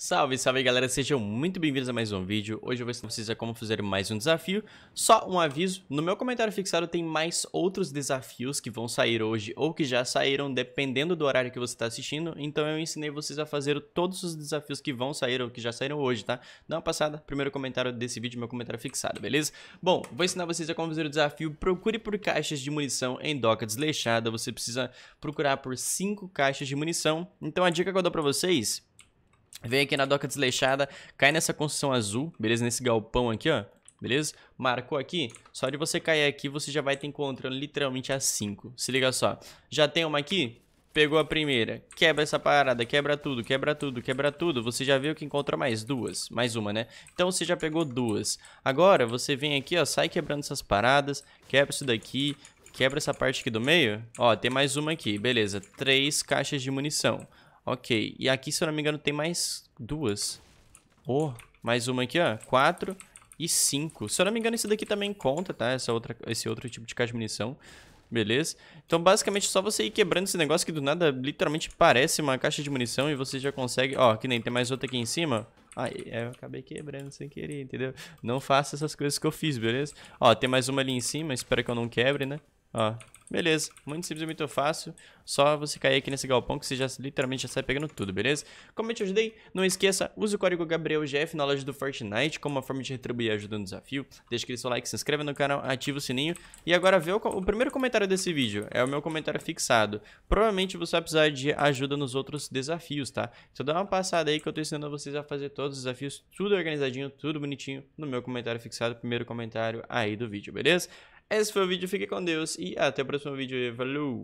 Salve, salve galera, sejam muito bem-vindos a mais um vídeo. Hoje eu vou ensinar vocês a como fazer mais um desafio. Só um aviso, no meu comentário fixado tem mais outros desafios que vão sair hoje ou que já saíram dependendo do horário que você está assistindo. Então eu ensinei vocês a fazer todos os desafios que vão sair ou que já saíram hoje, tá? Dá uma passada, primeiro comentário desse vídeo, meu comentário fixado, beleza? Bom, vou ensinar vocês a como fazer o desafio Procure por caixas de munição em doca desleixada. Você precisa procurar por 5 caixas de munição. Então a dica que eu dou pra vocês Vem aqui na doca desleixada, cai nessa construção azul, beleza? Nesse galpão aqui, ó. Beleza? Marcou aqui, só de você cair aqui, você já vai ter encontrando literalmente as 5. Se liga só. Já tem uma aqui? Pegou a primeira. Quebra essa parada, quebra tudo, quebra tudo, quebra tudo. Você já viu que encontra mais duas. Mais uma, né? Então você já pegou duas. Agora você vem aqui, ó, sai quebrando essas paradas, quebra isso daqui, quebra essa parte aqui do meio. Ó, tem mais uma aqui, beleza. Três caixas de munição. Ok, e aqui, se eu não me engano, tem mais duas. Oh, mais uma aqui, ó. Quatro e cinco. Se eu não me engano, isso daqui também conta, tá? Essa outra, esse outro tipo de caixa de munição. Beleza? Então, basicamente, é só você ir quebrando esse negócio que do nada literalmente parece uma caixa de munição e você já consegue... Ó, que nem tem mais outra aqui em cima. Ah, eu acabei quebrando sem querer, entendeu? Não faça essas coisas que eu fiz, beleza? Ó, tem mais uma ali em cima, espero que eu não quebre, né? Ó, Beleza, muito simples e muito fácil. Só você cair aqui nesse galpão que você já literalmente já sai pegando tudo, beleza? Como eu te ajudei, não esqueça, use o código GabrielGF na loja do Fortnite como uma forma de retribuir a ajuda no desafio. Deixa aquele seu like, se inscreva no canal, ativa o sininho. E agora vê o, o primeiro comentário desse vídeo, é o meu comentário fixado. Provavelmente você vai precisar de ajuda nos outros desafios, tá? Então dá uma passada aí que eu tô ensinando vocês a fazer todos os desafios, tudo organizadinho, tudo bonitinho, no meu comentário fixado, primeiro comentário aí do vídeo, beleza? Esse foi o vídeo, fique com Deus e até o próximo vídeo. Valeu!